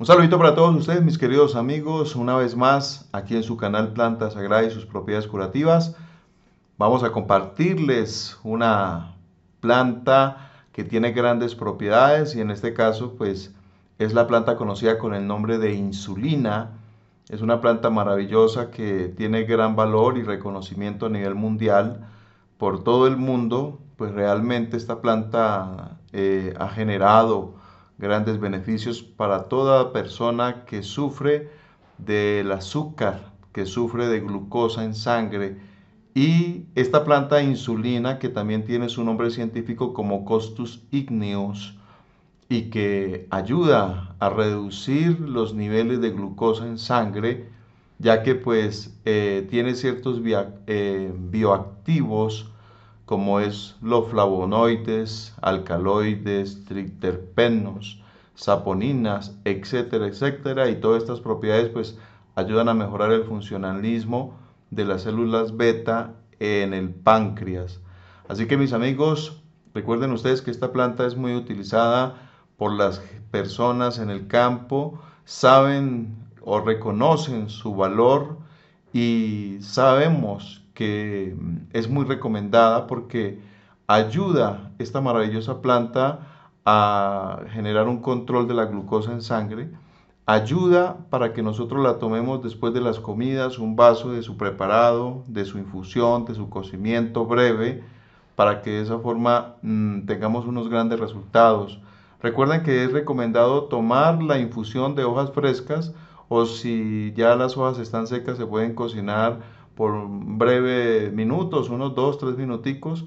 Un saludito para todos ustedes, mis queridos amigos, una vez más aquí en su canal Planta Sagrada y sus propiedades curativas. Vamos a compartirles una planta que tiene grandes propiedades y en este caso pues es la planta conocida con el nombre de insulina. Es una planta maravillosa que tiene gran valor y reconocimiento a nivel mundial por todo el mundo. Pues realmente esta planta eh, ha generado grandes beneficios para toda persona que sufre del azúcar, que sufre de glucosa en sangre. Y esta planta insulina, que también tiene su nombre científico como Costus igneus, y que ayuda a reducir los niveles de glucosa en sangre, ya que pues eh, tiene ciertos eh, bioactivos como es los flavonoides, alcaloides, triterpenos, saponinas, etcétera, etcétera. Y todas estas propiedades pues ayudan a mejorar el funcionalismo de las células beta en el páncreas. Así que mis amigos, recuerden ustedes que esta planta es muy utilizada por las personas en el campo, saben o reconocen su valor y sabemos que mm, es muy recomendada porque ayuda esta maravillosa planta a generar un control de la glucosa en sangre, ayuda para que nosotros la tomemos después de las comidas, un vaso de su preparado, de su infusión, de su cocimiento breve, para que de esa forma mm, tengamos unos grandes resultados. Recuerden que es recomendado tomar la infusión de hojas frescas o si ya las hojas están secas se pueden cocinar por breves minutos, unos 2, 3 minuticos,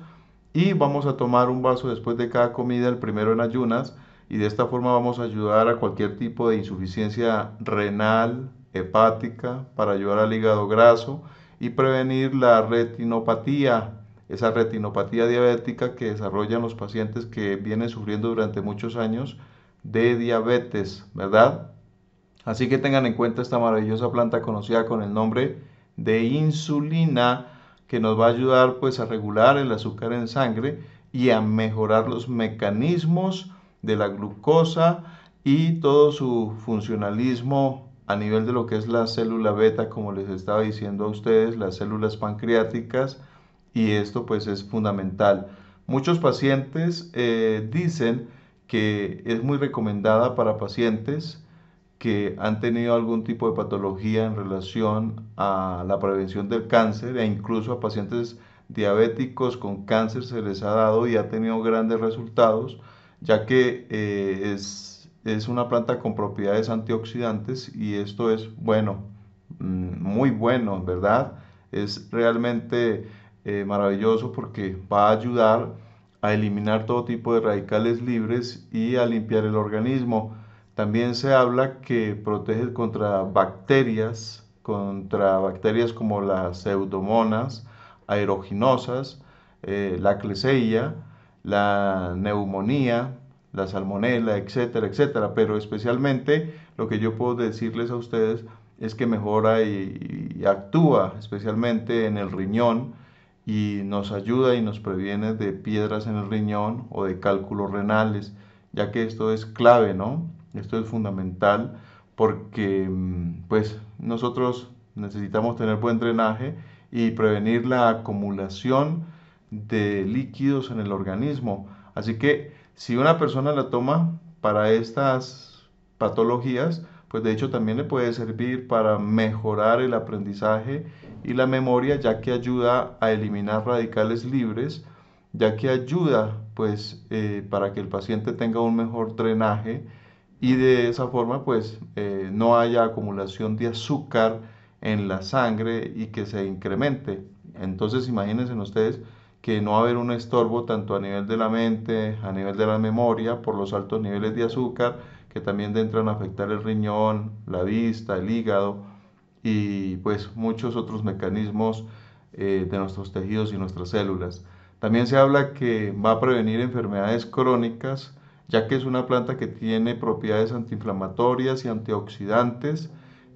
y vamos a tomar un vaso después de cada comida, el primero en ayunas, y de esta forma vamos a ayudar a cualquier tipo de insuficiencia renal, hepática, para ayudar al hígado graso y prevenir la retinopatía, esa retinopatía diabética que desarrollan los pacientes que vienen sufriendo durante muchos años de diabetes, ¿verdad? Así que tengan en cuenta esta maravillosa planta conocida con el nombre de insulina que nos va a ayudar pues a regular el azúcar en sangre y a mejorar los mecanismos de la glucosa y todo su funcionalismo a nivel de lo que es la célula beta, como les estaba diciendo a ustedes, las células pancreáticas, y esto pues es fundamental. Muchos pacientes eh, dicen que es muy recomendada para pacientes que han tenido algún tipo de patología en relación a la prevención del cáncer e incluso a pacientes diabéticos con cáncer se les ha dado y ha tenido grandes resultados, ya que eh, es, una planta con propiedades antioxidantes y esto es bueno, mm, muy bueno, ¿verdad? Es realmente eh, maravilloso porque va a ayudar a eliminar todo tipo de radicales libres y a limpiar el organismo. También se habla que protege contra bacterias, contra bacterias como las pseudomonas aeroginosas, eh, la cleseilla, la neumonía, la salmonela, etcétera, etcétera. Pero especialmente lo que yo puedo decirles a ustedes es que mejora y actúa especialmente en el riñón y nos ayuda y nos previene de piedras en el riñón o de cálculos renales, ya que esto es clave, ¿no? Esto es fundamental porque mm, pues, nosotros necesitamos tener buen drenaje y prevenir la acumulación de líquidos en el organismo. Así que si una persona la toma para estas patologías, pues de hecho también le puede servir para mejorar el aprendizaje y la memoria, ya que ayuda a eliminar radicales libres, ya que ayuda pues eh, para que el paciente tenga un mejor drenaje y de esa forma pues eh, no haya acumulación de azúcar en la sangre y que se incremente. Entonces imagínense ustedes que no va a haber un estorbo tanto a nivel de la mente, a nivel de la memoria, por los altos niveles de azúcar que también entran a afectar el riñón, la vista, el hígado y pues muchos otros mecanismos eh, de nuestros tejidos y nuestras células. También se habla que va a prevenir enfermedades crónicas, ya que es una planta que tiene propiedades antiinflamatorias y antioxidantes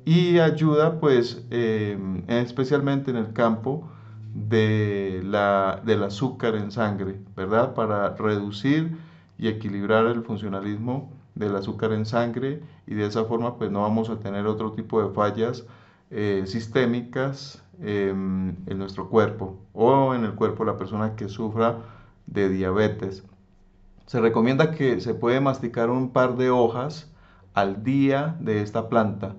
y ayuda pues eh, especialmente en el campo del azúcar en sangre, ¿verdad? Para reducir y equilibrar el funcionalismo del azúcar en sangre y de esa forma pues no vamos a tener otro tipo de fallas eh, sistémicas em, en nuestro cuerpo o en el cuerpo de la persona que sufra de diabetes. Se recomienda que se puede masticar un par de hojas al día de esta planta,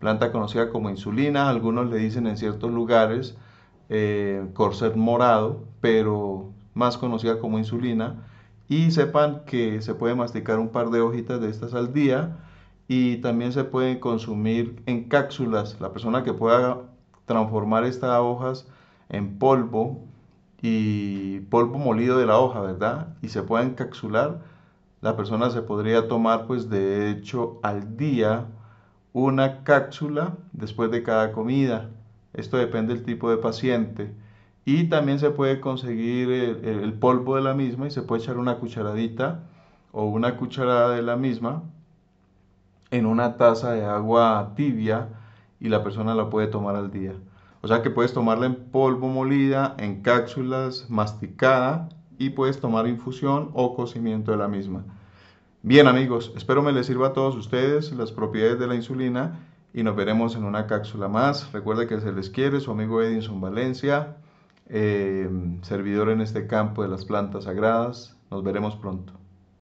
planta conocida como insulina, algunos le dicen en ciertos lugares eh, corset morado, pero más conocida como insulina. Y sepan que se puede masticar un par de hojitas de estas al día y también se pueden consumir en cápsulas. La persona que pueda transformar estas hojas en polvo y polvo molido de la hoja, ¿verdad? Y se puede encapsular. La persona se podría tomar, pues de hecho, al día una cápsula después de cada comida. Esto depende del tipo de paciente. Y también se puede conseguir el, el polvo de la misma y se puede echar una cucharadita o una cucharada de la misma en una taza de agua tibia y la persona la puede tomar al día. O sea que puedes tomarla en polvo molida, en cápsulas, masticada y puedes tomar infusión o cocimiento de la misma. Bien amigos, espero me les sirva a todos ustedes las propiedades de la insulina y nos veremos en una cápsula más. Recuerda que se les quiere, su amigo Edinson Valencia, eh, servidor en este campo de las plantas sagradas. Nos veremos pronto.